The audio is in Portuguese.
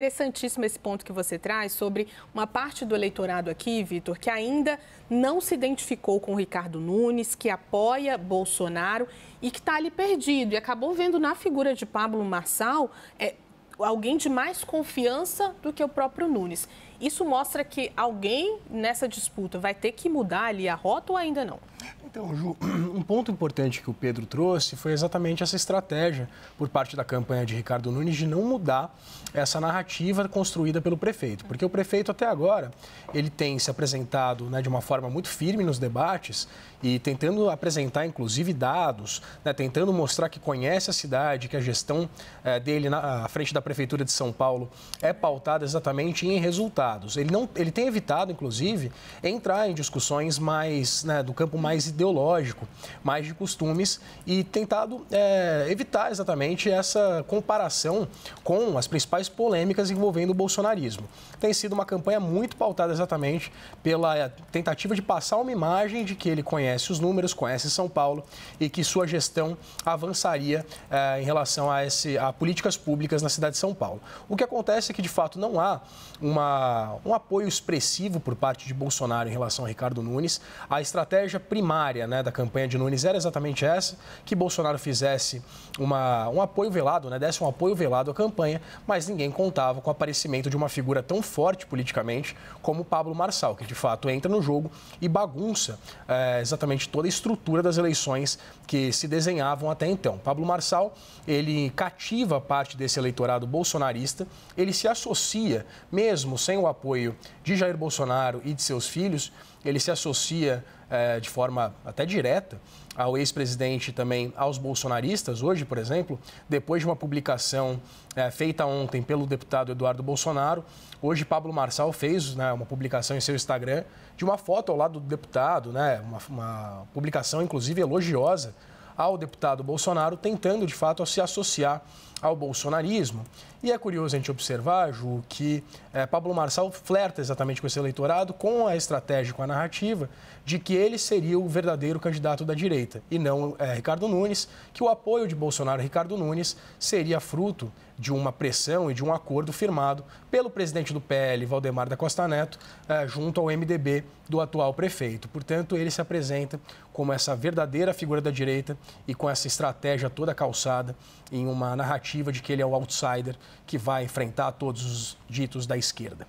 Interessantíssimo esse ponto que você traz sobre uma parte do eleitorado aqui, Vitor, que ainda não se identificou com Ricardo Nunes, que apoia Bolsonaro e que está ali perdido. E acabou vendo na figura de Pablo Marçal é, alguém de mais confiança do que o próprio Nunes. Isso mostra que alguém nessa disputa vai ter que mudar ali a rota ou ainda não? Então, Ju, um ponto importante que o Pedro trouxe foi exatamente essa estratégia por parte da campanha de Ricardo Nunes de não mudar essa narrativa construída pelo prefeito, porque o prefeito até agora ele tem se apresentado né, de uma forma muito firme nos debates e tentando apresentar inclusive dados, né, tentando mostrar que conhece a cidade, que a gestão eh, dele na à frente da prefeitura de São Paulo é pautada exatamente em resultados. Ele não, ele tem evitado inclusive entrar em discussões mais né, do campo mais ideológico, mais de costumes e tentado é, evitar exatamente essa comparação com as principais polêmicas envolvendo o bolsonarismo. Tem sido uma campanha muito pautada exatamente pela tentativa de passar uma imagem de que ele conhece os números, conhece São Paulo e que sua gestão avançaria é, em relação a, esse, a políticas públicas na cidade de São Paulo. O que acontece é que, de fato, não há uma, um apoio expressivo por parte de Bolsonaro em relação a Ricardo Nunes. A estratégia primária primária né, da campanha de Nunes era exatamente essa, que Bolsonaro fizesse uma, um apoio velado, né, desse um apoio velado à campanha, mas ninguém contava com o aparecimento de uma figura tão forte politicamente como Pablo Marçal, que de fato entra no jogo e bagunça é, exatamente toda a estrutura das eleições que se desenhavam até então. Pablo Marçal, ele cativa parte desse eleitorado bolsonarista, ele se associa, mesmo sem o apoio de Jair Bolsonaro e de seus filhos, ele se associa é, de forma até direta ao ex-presidente também aos bolsonaristas, hoje, por exemplo, depois de uma publicação é, feita ontem pelo deputado Eduardo Bolsonaro, hoje Pablo Marçal fez né, uma publicação em seu Instagram de uma foto ao lado do deputado, né, uma, uma publicação inclusive elogiosa ao deputado Bolsonaro, tentando de fato se associar ao bolsonarismo. E é curioso a gente observar, Ju, que é, Pablo Marçal flerta exatamente com esse eleitorado, com a estratégia, com a narrativa de que ele seria o verdadeiro candidato da direita e não é, Ricardo Nunes, que o apoio de Bolsonaro a Ricardo Nunes seria fruto de uma pressão e de um acordo firmado pelo presidente do PL, Valdemar da Costa Neto, é, junto ao MDB do atual prefeito. Portanto, ele se apresenta como essa verdadeira figura da direita e com essa estratégia toda calçada em uma narrativa narrativa de que ele é o outsider que vai enfrentar todos os ditos da esquerda.